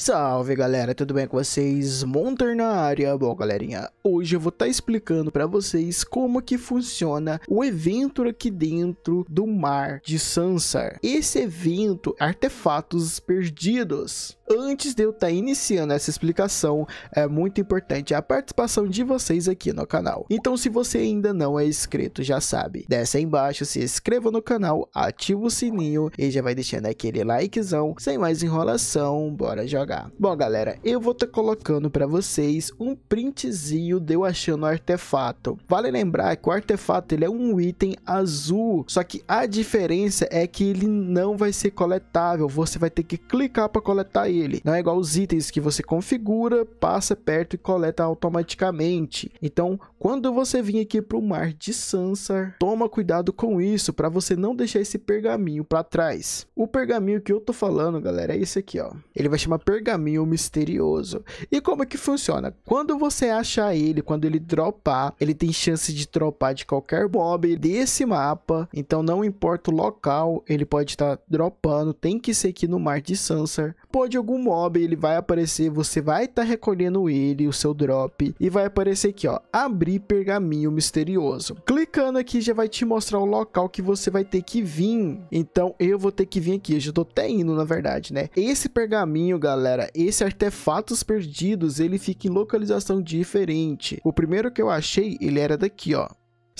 Salve galera, tudo bem com vocês? Monter na área. Bom galerinha, hoje eu vou estar tá explicando para vocês como que funciona o evento aqui dentro do mar de Sansar. Esse evento, artefatos perdidos. Antes de eu estar tá iniciando essa explicação, é muito importante a participação de vocês aqui no canal. Então se você ainda não é inscrito, já sabe, desce aí embaixo, se inscreva no canal, ativa o sininho e já vai deixando aquele likezão. Sem mais enrolação, bora jogar jogar. Bom, galera, eu vou estar tá colocando para vocês um printzinho de eu achando o artefato. Vale lembrar que o artefato ele é um item azul, só que a diferença é que ele não vai ser coletável, você vai ter que clicar para coletar ele. Não é igual os itens que você configura, passa perto e coleta automaticamente. Então, quando você vir aqui para o mar de Sansar, toma cuidado com isso para você não deixar esse pergaminho para trás. O pergaminho que eu tô falando, galera, é esse aqui, ó. Ele vai chamar per pergaminho misterioso. E como é que funciona? Quando você achar ele, quando ele dropar, ele tem chance de dropar de qualquer mob desse mapa. Então não importa o local, ele pode estar tá dropando. Tem que ser aqui no Mar de Sansar. Pô, de algum mob ele vai aparecer, você vai estar tá recolhendo ele, o seu drop. E vai aparecer aqui, ó, abrir pergaminho misterioso. Clicando aqui já vai te mostrar o local que você vai ter que vir. Então eu vou ter que vir aqui, eu já tô até indo na verdade, né? Esse pergaminho, galera galera, esse Artefatos Perdidos, ele fica em localização diferente. O primeiro que eu achei, ele era daqui, ó.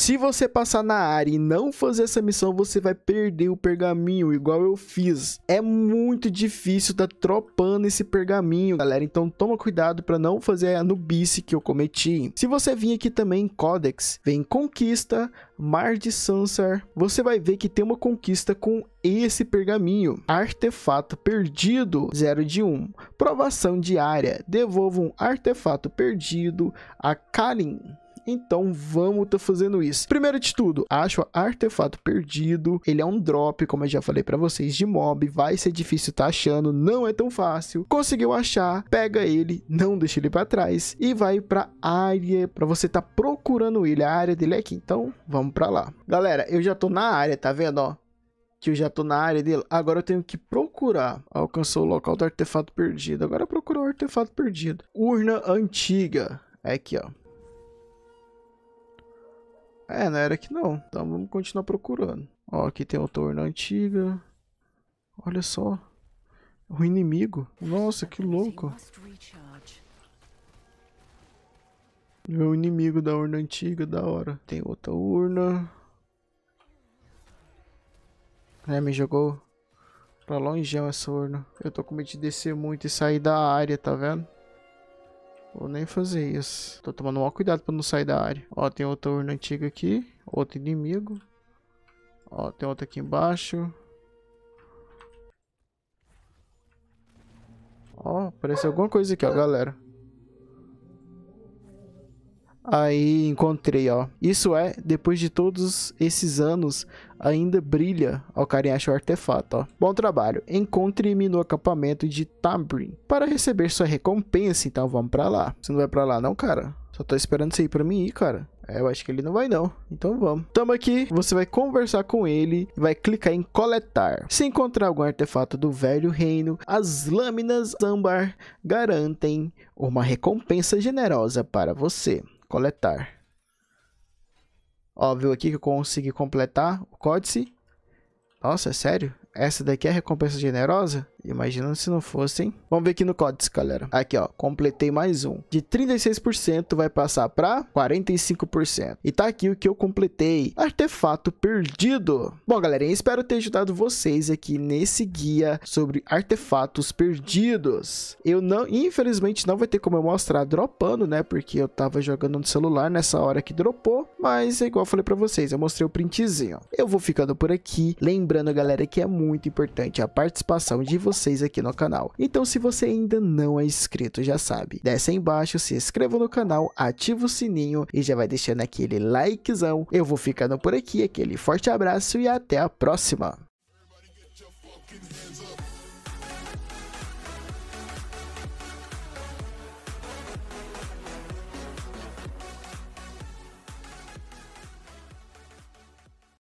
Se você passar na área e não fazer essa missão, você vai perder o pergaminho, igual eu fiz. É muito difícil tá tropando esse pergaminho, galera. Então toma cuidado para não fazer a nubice que eu cometi. Se você vir aqui também em Codex, vem Conquista, Mar de Sansar, você vai ver que tem uma conquista com esse pergaminho. Artefato perdido, 0 de 1. Provação diária, devolva um artefato perdido a Karin. Então vamos tá fazendo isso. Primeiro de tudo, acho artefato perdido. Ele é um drop, como eu já falei para vocês, de mob. Vai ser difícil tá achando, não é tão fácil. Conseguiu achar, pega ele, não deixa ele para trás e vai para área para você tá procurando ele. A área dele é aqui, então vamos para lá. Galera, eu já tô na área, tá vendo, ó? que eu já tô na área dele, agora eu tenho que procurar. Alcançou o local do artefato perdido. Agora procurou o artefato perdido. Urna antiga. É aqui, ó. É, não era que não. Então vamos continuar procurando. Ó, aqui tem o torno antiga. Olha só. O inimigo. Nossa, que louco. O inimigo da urna antiga, da hora. Tem outra urna. É, me jogou pra longe essa urna. Eu tô com medo de descer muito e sair da área, tá vendo? Vou nem fazer isso. Tô tomando maior cuidado pra não sair da área. Ó, tem outra urna antiga aqui. Outro inimigo. Ó, tem outra aqui embaixo. Ó, apareceu alguma coisa aqui, ó, galera. Aí encontrei, ó. Isso é, depois de todos esses anos, ainda brilha ao carinhar o artefato, ó. Bom trabalho. Encontre-me no acampamento de Tambrin para receber sua recompensa. Então vamos pra lá. Você não vai pra lá não, cara? Só tô esperando você ir pra mim ir, cara. É, eu acho que ele não vai não. Então vamos. Tamo aqui. Você vai conversar com ele. Vai clicar em coletar. Se encontrar algum artefato do velho reino, as lâminas âmbar garantem uma recompensa generosa para você. Coletar. Ó, viu aqui que eu consegui completar o códice. Nossa, é sério? Essa daqui é recompensa generosa? Imaginando se não fossem. Vamos ver aqui no códice, galera. Aqui, ó. Completei mais um. De 36% vai passar para 45%. E tá aqui o que eu completei. Artefato perdido. Bom, galera, espero ter ajudado vocês aqui nesse guia sobre artefatos perdidos. Eu não, infelizmente, não vai ter como eu mostrar dropando, né? Porque eu tava jogando no celular nessa hora que dropou. Mas é igual eu falei pra vocês, eu mostrei o printzinho. Eu vou ficando por aqui. Lembrando, galera, que é muito importante a participação de vocês vocês aqui no canal. Então se você ainda não é inscrito, já sabe, desce aí embaixo, se inscreva no canal, ativa o sininho e já vai deixando aquele likezão. Eu vou ficando por aqui, aquele forte abraço e até a próxima!